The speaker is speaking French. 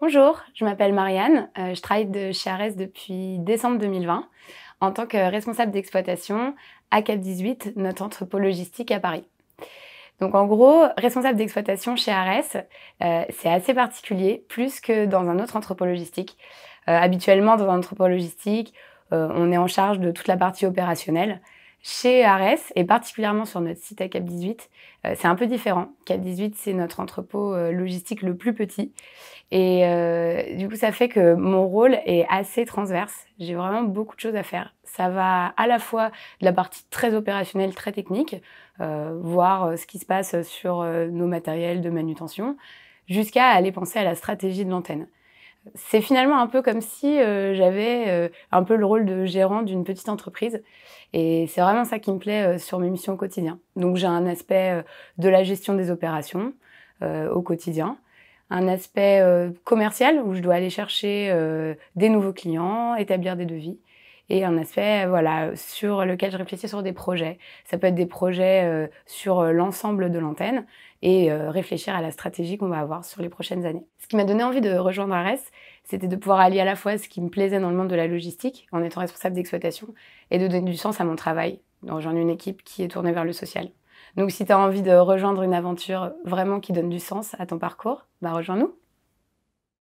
Bonjour, je m'appelle Marianne, euh, je travaille de chez Ares depuis décembre 2020 en tant que responsable d'exploitation à Cap 18, notre entrepôt logistique à Paris. Donc en gros, responsable d'exploitation chez Ares, euh, c'est assez particulier, plus que dans un autre entrepôt logistique. Euh, habituellement, dans un entrepôt logistique, on est en charge de toute la partie opérationnelle, chez Ares, et particulièrement sur notre site à Cap 18, euh, c'est un peu différent. Cap 18, c'est notre entrepôt euh, logistique le plus petit. Et euh, du coup, ça fait que mon rôle est assez transverse. J'ai vraiment beaucoup de choses à faire. Ça va à la fois de la partie très opérationnelle, très technique, voir ce qui se passe sur nos matériels de manutention, jusqu'à aller penser à la stratégie de l'antenne c'est finalement un peu comme si euh, j'avais euh, un peu le rôle de gérant d'une petite entreprise. Et c'est vraiment ça qui me plaît euh, sur mes missions au quotidien. Donc j'ai un aspect de la gestion des opérations au quotidien, un aspect commercial où je dois aller chercher des nouveaux clients, établir des devis, et un aspect voilà sur lequel je réfléchis sur des projets. Ça peut être des projets euh, sur euh, l'ensemble de l'antenne et euh, réfléchir à la stratégie qu'on va avoir sur les prochaines années. Ce qui m'a donné envie de rejoindre Ares, c'était de pouvoir allier à la fois ce qui me plaisait dans le monde de la logistique en étant responsable d'exploitation et de donner du sens à mon travail, de rejoindre une équipe qui est tournée vers le social. Donc si tu as envie de rejoindre une aventure vraiment qui donne du sens à ton parcours, bah rejoins-nous.